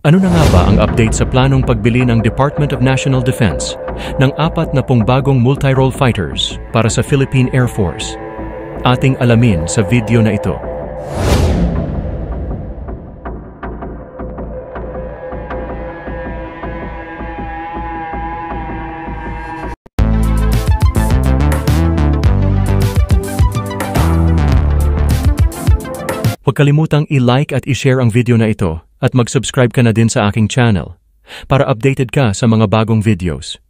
Ano na nga ba ang update sa planong pagbili ng Department of National Defense ng apat na pong bagong multi-role fighters para sa Philippine Air Force? Ating alamin sa video na ito. Huwag kalimutang i-like at i-share ang video na ito at mag-subscribe ka na din sa aking channel para updated ka sa mga bagong videos.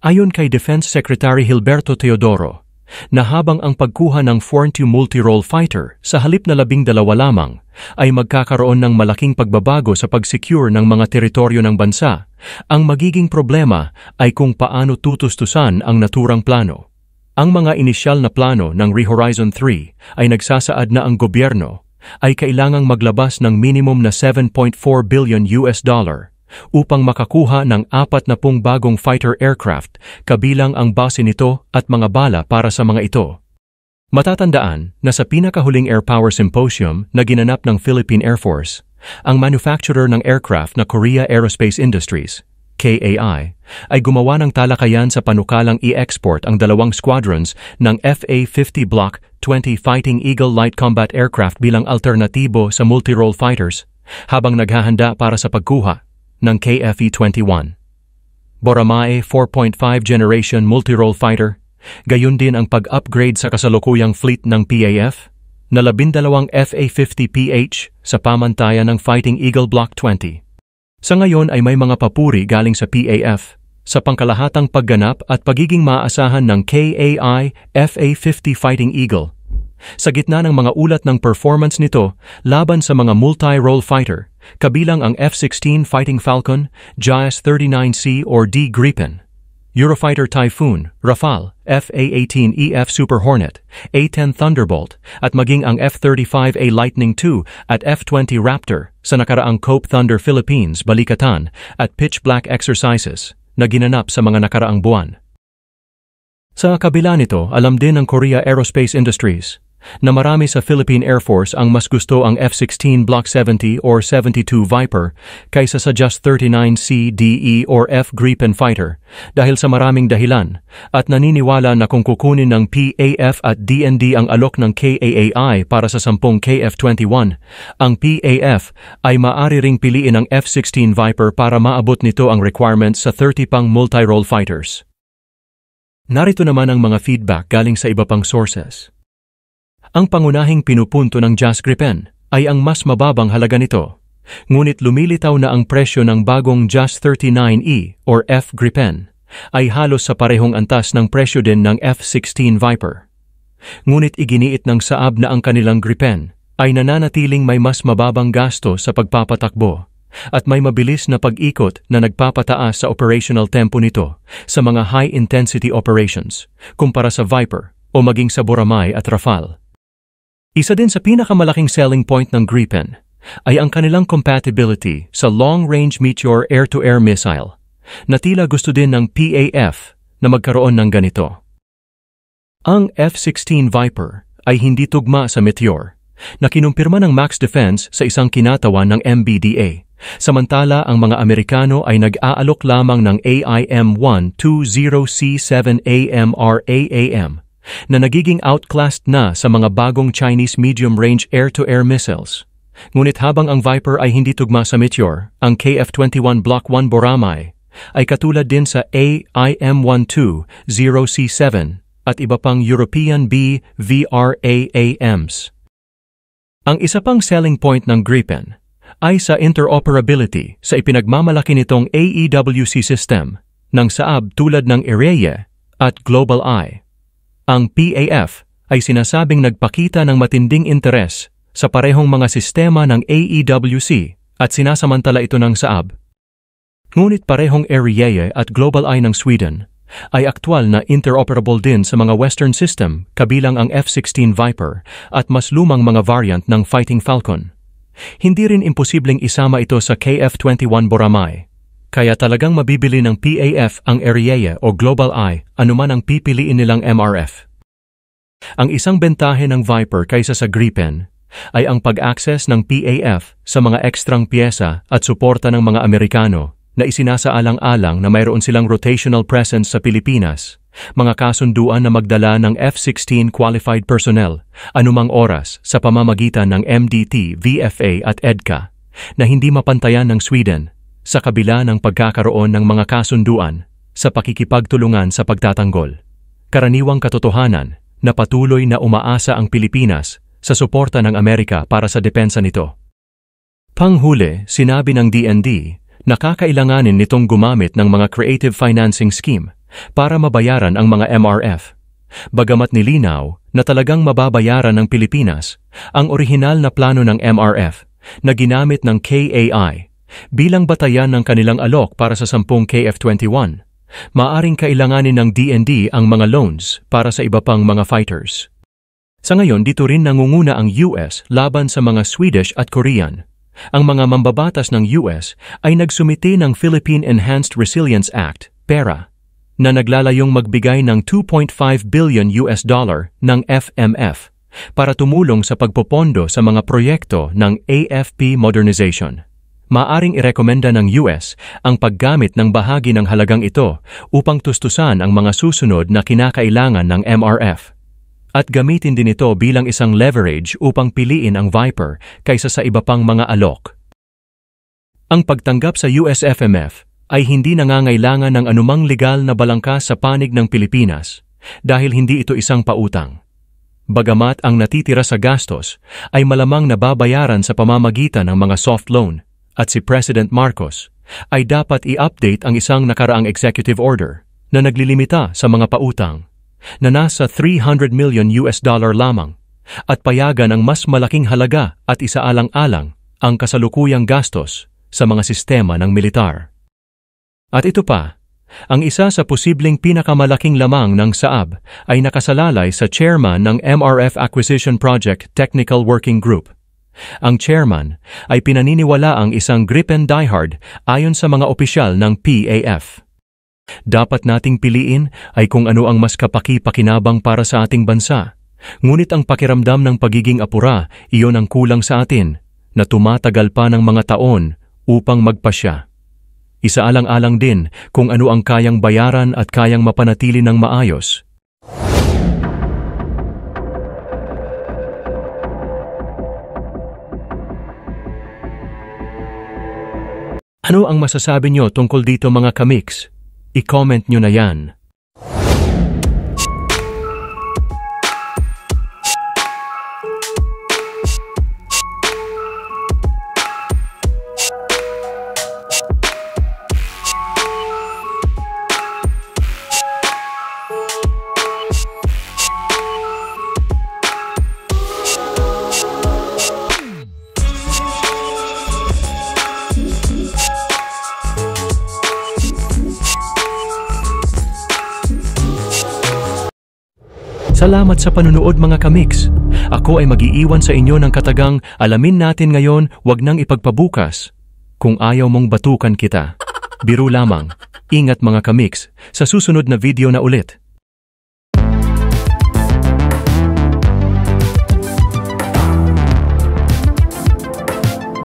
Ayon kay Defense Secretary Hilberto Teodoro, na habang ang pagkuha ng 42 multi-role fighter sa halip na labing dalawa lamang ay magkakaroon ng malaking pagbabago sa pag-secure ng mga teritoryo ng bansa, ang magiging problema ay kung paano tutustusan ang naturang plano. Ang mga inisyal na plano ng ReHorizon 3 ay nagsasaad na ang gobyerno ay kailangang maglabas ng minimum na 7.4 billion US dollar upang makakuha ng apat na pung bagong fighter aircraft kabilang ang base nito at mga bala para sa mga ito. Matatandaan na sa pinakahuling Air Power Symposium na ginanap ng Philippine Air Force, ang manufacturer ng aircraft na Korea Aerospace Industries KAI, ay gumawa ng talakayan sa panukalang i-export ang dalawang squadrons ng FA-50 Block 20 Fighting Eagle Light Combat Aircraft bilang alternatibo sa multi-role fighters habang naghahanda para sa pagkuha ng KFE-21. Boramae 4.5 Generation Multi-Role Fighter, gayon din ang pag-upgrade sa kasalukuyang fleet ng PAF, na labindalawang FA-50PH sa pamantayan ng Fighting Eagle Block 20. Sa ngayon ay may mga papuri galing sa PAF sa pangkalahatang pagganap at pagiging maasahan ng KAI FA-50 Fighting Eagle. Sa gitna ng mga ulat ng performance nito laban sa mga multi-role fighter, kabilang ang F-16 Fighting Falcon, JAS-39C or D Gripen. Eurofighter Typhoon, Rafale, FA-18EF e Super Hornet, A-10 Thunderbolt, at maging ang F-35A Lightning II at F-20 Raptor sa nakaraang Cope Thunder Philippines, Balikatan, at Pitch Black Exercises na ginanap sa mga nakaraang buwan. Sa kabila nito, alam din ng Korea Aerospace Industries na marami sa Philippine Air Force ang mas gusto ang F-16 Block 70 or 72 Viper kaysa sa just 39 CDE or F Gripen fighter dahil sa maraming dahilan at naniniwala na kung kukunin ng PAF at DND ang alok ng KAAI para sa 10 KF-21, ang PAF ay maaari ring piliin ang F-16 Viper para maabot nito ang requirements sa 30 pang multi-role fighters. Narito naman ang mga feedback galing sa iba pang sources. Ang pangunahing pinupunto ng Jazz Gripen ay ang mas mababang halaga nito. Ngunit lumilitaw na ang presyo ng bagong Jazz 39E e, or F Gripen ay halos sa parehong antas ng presyo din ng F-16 Viper. Ngunit iginiit ng saab na ang kanilang Gripen ay nananatiling may mas mababang gasto sa pagpapatakbo at may mabilis na pag-ikot na nagpapataas sa operational tempo nito sa mga high-intensity operations kumpara sa Viper o maging sa Boramay at Rafale. Isa din sa pinakamalaking selling point ng Gripen ay ang kanilang compatibility sa long-range Meteor air-to-air missile na tila gusto din ng PAF na magkaroon ng ganito. Ang F-16 Viper ay hindi tugma sa Meteor na kinumpirma ng Max Defense sa isang kinatawan ng MBDA. Samantala, ang mga Amerikano ay nag-aalok lamang ng AIM-120C7AMRAAM na nagiging outclassed na sa mga bagong Chinese medium-range air-to-air missiles. Ngunit habang ang Viper ay hindi tugma sa Meteor, ang KF-21 Block 1 Boramai ay katulad din sa AIM-120C7 at iba pang European B VRAAMs. Ang isa pang selling point ng Gripen ay sa interoperability sa ipinagmamalaki nitong AEWC system ng Saab tulad ng Ireye at Global Eye. Ang PAF ay sinasabing nagpakita ng matinding interes sa parehong mga sistema ng AEWC at sinasamantala ito ng Saab. Ngunit parehong Erieye at Global Eye ng Sweden ay aktwal na interoperable din sa mga Western system kabilang ang F-16 Viper at mas lumang mga variant ng Fighting Falcon. Hindi rin imposibleng isama ito sa KF-21 Boramay kaya talagang mabibili ng PAF ang Erieye o Global Eye anuman ang pipiliin nilang MRF. Ang isang bentahe ng Viper kaysa sa Gripen ay ang pag-access ng PAF sa mga ekstrang piyesa at suporta ng mga Amerikano na isinasaalang-alang na mayroon silang rotational presence sa Pilipinas, mga kasunduan na magdala ng F-16 qualified personnel anumang oras sa pamamagitan ng MDT, VFA at EDCA na hindi mapantayan ng Sweden sa kabila ng pagkakaroon ng mga kasunduan sa pakikipagtulungan sa pagtatanggol. Karaniwang katotohanan na patuloy na umaasa ang Pilipinas sa suporta ng Amerika para sa depensa nito. Panghuli, sinabi ng DND na kakailanganin nitong gumamit ng mga creative financing scheme para mabayaran ang mga MRF. Bagamat nilinaw na talagang mababayaran ng Pilipinas ang orihinal na plano ng MRF na ginamit ng KAI bilang batayan ng kanilang alok para sa 10 KF-21. Maaring kailanganin ng DND ang mga loans para sa iba pang mga fighters. Sa ngayon, dito rin nangunguna ang US laban sa mga Swedish at Korean. Ang mga mambabatas ng US ay nagsumite ng Philippine Enhanced Resilience Act, PERA, na naglalayong magbigay ng 2.5 billion US dollar ng FMF para tumulong sa pagpopondo sa mga proyekto ng AFP modernization maaring irekomenda ng US ang paggamit ng bahagi ng halagang ito upang tustusan ang mga susunod na kinakailangan ng MRF. At gamitin din ito bilang isang leverage upang piliin ang Viper kaysa sa iba pang mga alok. Ang pagtanggap sa USFMF ay hindi nangangailangan ng anumang legal na balangkas sa panig ng Pilipinas dahil hindi ito isang pautang. Bagamat ang natitira sa gastos ay malamang nababayaran sa pamamagitan ng mga soft loan at si President Marcos ay dapat i-update ang isang nakaraang executive order na naglilimita sa mga pautang na nasa 300 million US dollar lamang at payagan ang mas malaking halaga at isaalang-alang ang kasalukuyang gastos sa mga sistema ng militar. At ito pa, ang isa sa posibleng pinakamalaking lamang ng Saab ay nakasalalay sa chairman ng MRF Acquisition Project Technical Working Group ang chairman ay pinaniniwala ang isang Gripen diehard ayon sa mga opisyal ng PAF. Dapat nating piliin ay kung ano ang mas kapaki-pakinabang para sa ating bansa. Ngunit ang pakiramdam ng pagiging apura, iyon ang kulang sa atin, na tumatagal pa ng mga taon upang magpasya. Isaalang-alang din kung ano ang kayang bayaran at kayang mapanatili ng maayos. Ano ang masasabi nyo tungkol dito mga kamix? I-comment nyo na yan. Salamat sa panunood mga kamix. Ako ay magiiwan sa inyo ng katagang alamin natin ngayon wag nang ipagpabukas kung ayaw mong batukan kita. Biro lamang. Ingat mga kamix sa susunod na video na ulit.